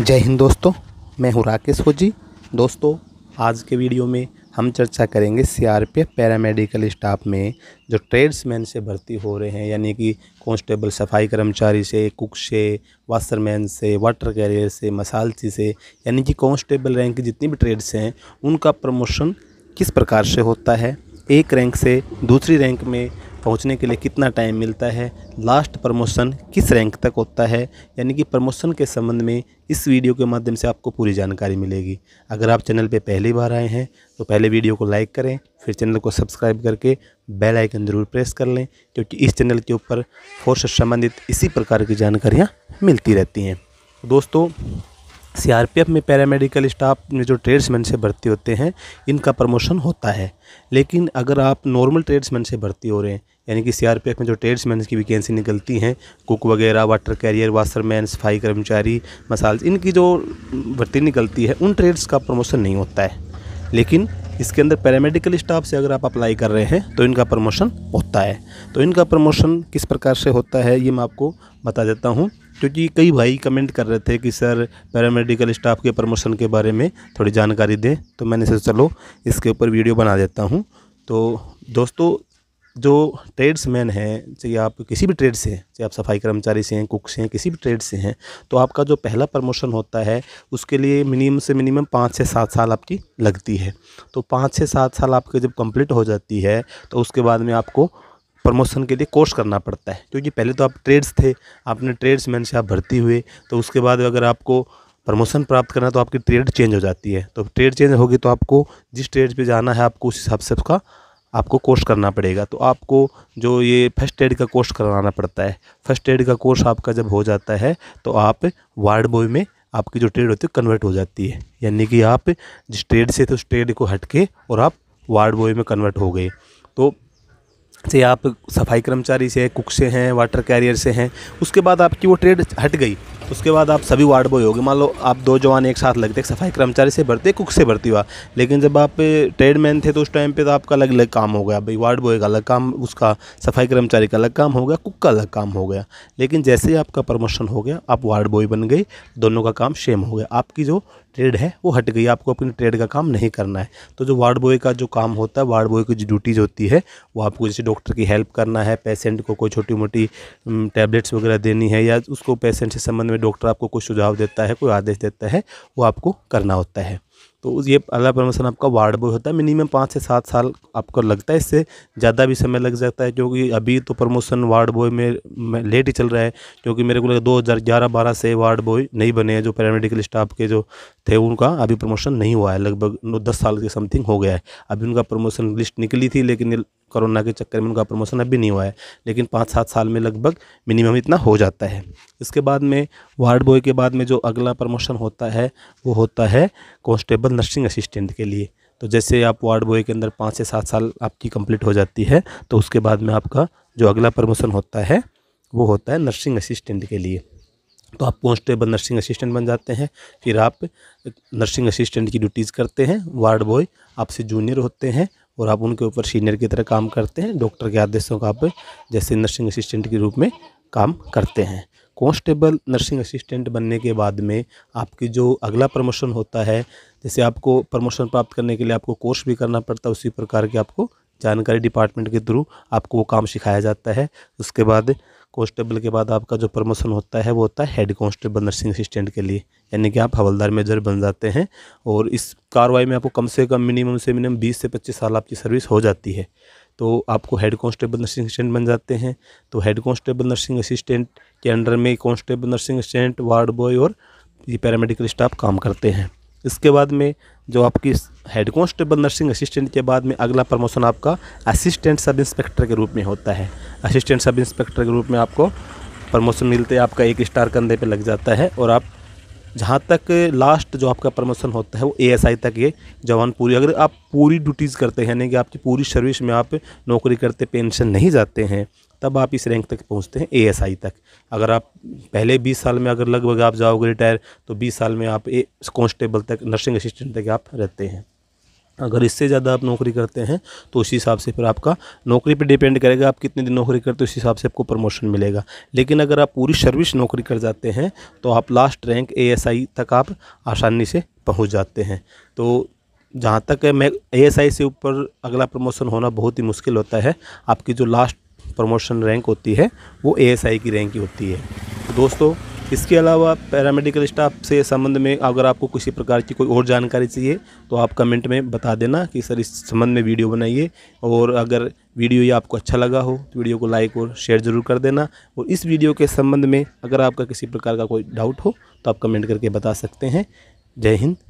जय हिंद दोस्तों मैं हूँ राकेश होजी दोस्तों आज के वीडियो में हम चर्चा करेंगे सीआरपीएफ पैरामेडिकल स्टाफ में जो ट्रेड्समैन से भर्ती हो रहे हैं यानी कि कांस्टेबल सफाई कर्मचारी से कुक से वाशरमैन से वाटर कैरियर से मसालची से यानी कि कांस्टेबल रैंक की जितनी भी ट्रेड्स हैं उनका प्रमोशन किस प्रकार से होता है एक रैंक से दूसरी रैंक में पहुंचने के लिए कितना टाइम मिलता है लास्ट प्रमोशन किस रैंक तक होता है यानी कि प्रमोशन के संबंध में इस वीडियो के माध्यम से आपको पूरी जानकारी मिलेगी अगर आप चैनल पर पहली बार आए हैं तो पहले वीडियो को लाइक करें फिर चैनल को सब्सक्राइब करके बेल आइकन ज़रूर प्रेस कर लें क्योंकि इस चैनल के ऊपर फोर्स से संबंधित इसी प्रकार की जानकारियाँ मिलती रहती हैं दोस्तों सीआरपीएफ में पैरामेडिकल स्टाफ में जो ट्रेड्समैन से भर्ती होते हैं इनका प्रमोशन होता है लेकिन अगर आप नॉर्मल ट्रेड्समैन से भर्ती हो रहे हैं यानी कि सी में जो ट्रेड्समैन की वैकेंसी निकलती हैं कुक वगैरह वाटर कैरियर वाशरमैन सफाई कर्मचारी मसाल इनकी जो भर्ती निकलती है उन ट्रेड्स का प्रमोशन नहीं होता है लेकिन इसके अंदर पैरामेडिकल स्टाफ से अगर आप अप्लाई कर रहे हैं तो इनका प्रमोशन होता है तो इनका प्रमोशन किस प्रकार से होता है ये मैं आपको बता देता हूँ क्योंकि कई भाई कमेंट कर रहे थे कि सर पैरामेडिकल स्टाफ के प्रमोशन के बारे में थोड़ी जानकारी दें तो मैंने सोचा चलो इसके ऊपर वीडियो बना देता हूँ तो दोस्तों जो ट्रेड्समैन हैं चाहे आप किसी भी ट्रेड से चाहे आप सफाई कर्मचारी से हैं कुक से हैं किसी भी ट्रेड से हैं तो आपका जो पहला प्रमोशन होता है उसके लिए मिनिमम से मिनिमम पाँच से सात साल आपकी लगती है तो पाँच से सात साल आपके जब कंप्लीट हो जाती है तो उसके बाद में आपको प्रमोशन के लिए कोर्स करना पड़ता है क्योंकि पहले तो आप ट्रेड्स थे आपने ट्रेड्स से आप भर्ती हुए तो उसके बाद अगर आपको प्रमोशन प्राप्त करना तो आपकी ट्रेड चेंज हो जाती है तो ट्रेड चेंज होगी तो आपको जिस ट्रेड पर जाना है आपको उस हिसाब से उसका आपको कोर्स करना पड़ेगा तो आपको जो ये फर्स्ट एड का कोर्स कराना पड़ता है फर्स्ट एड का कोर्स आपका जब हो जाता है तो आप वार्ड बॉय में आपकी जो ट्रेड होती है कन्वर्ट हो जाती है यानी कि आप जिस ट्रेड से थे उस ट्रेड को हट के और आप वार्ड बॉय में कन्वर्ट हो गए तो से आप सफाई कर्मचारी से कुक से हैं वाटर कैरियर से हैं उसके बाद आपकी वो ट्रेड हट गई उसके बाद आप सभी वार्ड बॉय गए मान लो आप दो जवान एक साथ लगते सफाई कर्मचारी से भरते कुक से भरती हुआ लेकिन जब आप ट्रेडमैन थे तो उस टाइम पे तो आपका अलग अलग काम हो गया भाई वार्ड बॉय का अलग काम उसका सफाई कर्मचारी का अलग काम हो गया कुक का अलग काम हो गया लेकिन जैसे ही आपका प्रमोशन हो गया आप वार्ड बॉय बन गई दोनों का काम सेम हो गया आपकी जो ट्रेड है वो हट गई आपको अपनी ट्रेड का काम नहीं करना है तो जो वार्ड बॉय का जो काम होता है वार्ड बॉय की जो ड्यूटीज़ होती है वो आपको जैसे डॉक्टर की हेल्प करना है पेशेंट को कोई छोटी मोटी टैबलेट्स वगैरह देनी है या उसको पेशेंट से संबंध में में डॉक्टर आपको कोई सुझाव देता है कोई आदेश देता है वो आपको करना होता है तो ये अल्लाह प्रमोशन आपका वार्ड बॉय होता है मिनिमम पाँच से सात साल आपको लगता है इससे ज़्यादा भी समय लग जाता है क्योंकि अभी तो प्रमोशन वार्ड बॉय में, लेट ही चल रहा है क्योंकि मेरे को लगे दो हज़ार ग्यारह बारह से वार्ड बॉय नहीं बने हैं जो पैरामेडिकल स्टाफ के जो थे उनका अभी प्रमोशन नहीं हुआ है लगभग दस साल के समथिंग हो गया है अभी उनका प्रमोशन लिस्ट निकली थी लेकिन कोरोना के चक्कर में उनका प्रमोशन अभी नहीं हुआ है लेकिन पाँच सात साल में लगभग मिनिमम इतना हो जाता है इसके बाद में वार्ड बॉय के बाद में जो अगला प्रमोशन होता है वो होता है कॉन्स्टेबल नर्सिंग असिस्टेंट के लिए तो जैसे आप वार्ड बॉय के अंदर पाँच से सात साल आपकी कंप्लीट हो जाती है तो उसके बाद में आपका जो अगला प्रमोशन होता है वो होता है नर्सिंग असिस्टेंट के लिए तो आप कॉन्स्टेबल नर्सिंग असिस्टेंट बन जाते हैं फिर आप नर्सिंग असिस्टेंट की ड्यूटीज़ करते हैं वार्ड बॉय आपसे जूनियर होते हैं और आप उनके ऊपर सीनियर की तरह काम करते हैं डॉक्टर के आदेशों का आप जैसे नर्सिंग असिस्टेंट के रूप में काम करते हैं कॉन्स्टेबल नर्सिंग असिस्टेंट बनने के बाद में आपकी जो अगला प्रमोशन होता है जैसे आपको प्रमोशन प्राप्त करने के लिए आपको कोर्स भी करना पड़ता है उसी प्रकार के आपको जानकारी डिपार्टमेंट के थ्रू आपको वो काम सिखाया जाता है उसके बाद कॉन्स्टेबल के बाद आपका जो प्रमोशन होता है वो होता है हेड कॉन्स्टेबल नर्सिंग असिस्टेंट के लिए यानी कि आप हवलदार मेजर बन जाते हैं और इस कार्रवाई में आपको कम से कम मिनिमम से मिनिमम बीस से पच्चीस साल आपकी सर्विस हो जाती है तो आपको हेड कांस्टेबल नर्सिंग असिस्टेंट बन जाते हैं तो हेड कॉन्स्टेबल नर्सिंग असिस्टेंट के अंडर में constable nursing assistant ward boy और ये पैरामेडिकल स्टाफ काम करते हैं इसके बाद में जो आपकी हेड कॉन्स्टेबल नर्सिंग असिस्टेंट के बाद में अगला प्रमोशन आपका असिस्टेंट सब इंस्पेक्टर के रूप में होता है असिस्टेंट सब इंस्पेक्टर के रूप में आपको प्रमोशन मिलते हैं आपका एक स्टार कंधे पे लग जाता है और आप जहाँ तक लास्ट जो आपका प्रमोशन होता है वो एएसआई तक ये जवान पूरी अगर आप पूरी ड्यूटीज़ करते हैं यानी कि आपकी पूरी सर्विस में आप नौकरी करते पेंशन नहीं जाते हैं तब आप इस रैंक तक पहुंचते हैं एएसआई तक अगर आप पहले 20 साल में अगर लगभग आप जाओगे रिटायर तो 20 साल में आप ए कॉन्स्टेबल तक नर्सिंग असिस्टेंट तक आप रहते हैं अगर इससे ज़्यादा आप नौकरी करते हैं तो उसी हिसाब से फिर आपका नौकरी पे डिपेंड करेगा आप कितने दिन नौकरी करते हो उस हिसाब से आपको प्रमोशन मिलेगा लेकिन अगर आप पूरी सर्विस नौकरी कर जाते हैं तो आप लास्ट रैंक ए तक आप आसानी से पहुँच जाते हैं तो जहाँ तक मैं ए से ऊपर अगला प्रमोशन होना बहुत ही मुश्किल होता है आपकी जो लास्ट प्रमोशन रैंक होती है वो एएसआई की रैंक ही होती है तो दोस्तों इसके अलावा पैरामेडिकल स्टाफ से संबंध में अगर आपको किसी प्रकार की कोई और जानकारी चाहिए तो आप कमेंट में बता देना कि सर इस संबंध में वीडियो बनाइए और अगर वीडियो ये आपको अच्छा लगा हो तो वीडियो को लाइक और शेयर ज़रूर कर देना और इस वीडियो के संबंध में अगर आपका किसी प्रकार का कोई डाउट हो तो आप कमेंट करके बता सकते हैं जय हिंद